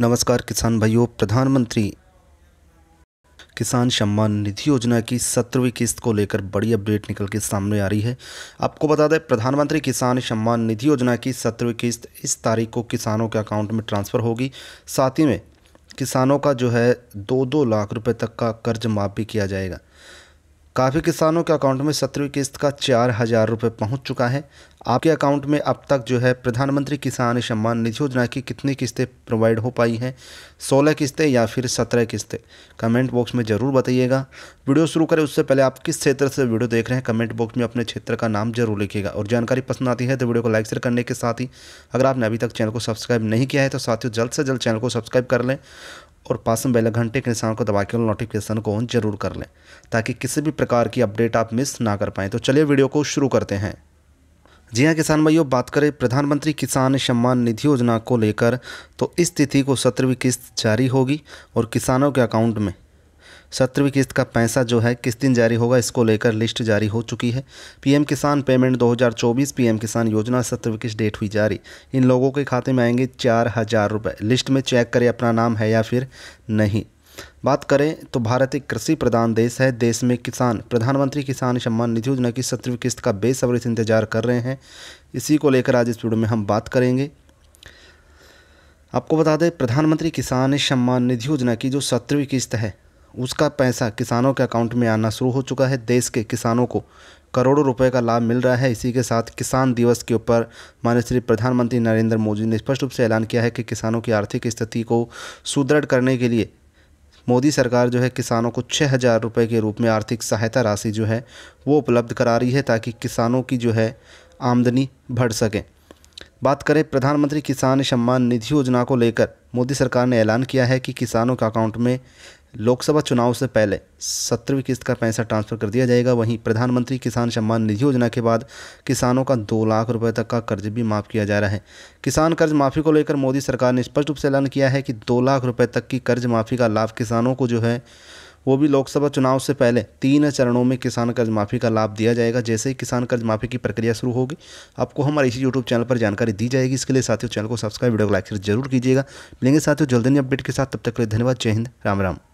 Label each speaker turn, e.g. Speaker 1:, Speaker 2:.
Speaker 1: नमस्कार किसान भाइयों प्रधानमंत्री किसान सम्मान निधि योजना की सत्रहवीं किस्त को लेकर बड़ी अपडेट निकल के सामने आ रही है आपको बता दें प्रधानमंत्री किसान सम्मान निधि योजना की सत्रहवीं किस्त इस तारीख को किसानों के अकाउंट में ट्रांसफ़र होगी साथ ही में किसानों का जो है दो दो लाख रुपए तक का कर्ज माफ़ भी किया जाएगा काफ़ी किसानों के अकाउंट में सत्रहवीं किस्त का चार हज़ार रुपये पहुँच चुका है आपके अकाउंट में अब तक जो है प्रधानमंत्री किसान सम्मान निधि योजना की कितनी किस्तें प्रोवाइड हो पाई हैं सोलह किस्तें या फिर सत्रह किस्तें कमेंट बॉक्स में ज़रूर बताइएगा वीडियो शुरू करें उससे पहले आप किस क्षेत्र से वीडियो देख रहे हैं कमेंट बॉक्स में अपने क्षेत्र का नाम जरूर लिखिएगा और जानकारी पसंद आती है तो वीडियो को लाइक शेयर करने के साथ ही अगर आपने अभी तक चैनल को सब्सक्राइब नहीं किया है तो साथियों जल्द से जल्द चैनल को सब्सक्राइब कर लें और पास में बैले घंटे के निशान को दबा के नोटिफिकेशन को ऑन जरूर कर लें ताकि किसी भी प्रकार की अपडेट आप मिस ना कर पाएँ तो चलिए वीडियो को शुरू करते हैं जी हाँ किसान भाइयों बात करें प्रधानमंत्री किसान सम्मान निधि योजना को लेकर तो इस तिथि को सत्रहवीं किस्त जारी होगी और किसानों के अकाउंट में सत्रहवीं किस्त का पैसा जो है किस दिन जारी होगा इसको लेकर लिस्ट जारी हो चुकी है पीएम किसान पेमेंट 2024 पीएम किसान योजना सत्रहवीं किस्त डेट हुई जारी इन लोगों के खाते में आएंगे चार हज़ार रुपये लिस्ट में चेक करें अपना नाम है या फिर नहीं बात करें तो भारत एक कृषि प्रधान देश है देश में किसान प्रधानमंत्री किसान सम्मान निधि योजना की सत्रहवीं किस्त का बेसब्री से इंतजार कर रहे हैं इसी को लेकर आज इस वीडियो में हम बात करेंगे आपको बता दें प्रधानमंत्री किसान सम्मान निधि योजना की जो सत्रहवीं किस्त है उसका पैसा किसानों के अकाउंट में आना शुरू हो चुका है देश के किसानों को करोड़ों रुपए का लाभ मिल रहा है इसी के साथ किसान दिवस के ऊपर माननीय श्री प्रधानमंत्री नरेंद्र मोदी ने स्पष्ट रूप से ऐलान किया है कि किसानों की आर्थिक स्थिति को सुदृढ़ करने के लिए मोदी सरकार जो है किसानों को छः हज़ार रुपये के रूप में आर्थिक सहायता राशि जो है वो उपलब्ध करा रही है ताकि किसानों की जो है आमदनी बढ़ सके बात करें प्रधानमंत्री किसान सम्मान निधि योजना को लेकर मोदी सरकार ने ऐलान किया है कि किसानों के अकाउंट में लोकसभा चुनाव से पहले सत्रहवीं किस्त का पैसा ट्रांसफर कर दिया जाएगा वहीं प्रधानमंत्री किसान सम्मान निधि योजना के बाद किसानों का दो लाख रुपए तक का कर्ज भी माफ़ किया जा रहा है किसान कर्ज माफ़ी को लेकर मोदी सरकार ने स्पष्ट रूप से ऐलान किया है कि दो लाख रुपए तक की कर्ज माफ़ी का लाभ किसानों को जो है वो भी लोकसभा चुनाव से पहले तीन चरणों में किसान कर्ज माफ़ी का लाभ दिया जाएगा जैसे ही किसान कर्ज माफ़ी की प्रक्रिया शुरू होगी आपको हमारे इसी यूट्यूब चैनल पर जानकारी दी जाएगी इसके लिए साथियों चैनल को सब्सक्राइब वीडियो को लाइक जरूर कीजिएगा मिलेंगे साथियों जल्दी अपडेट के साथ तब तक के लिए धन्यवाद जय हिंद राम राम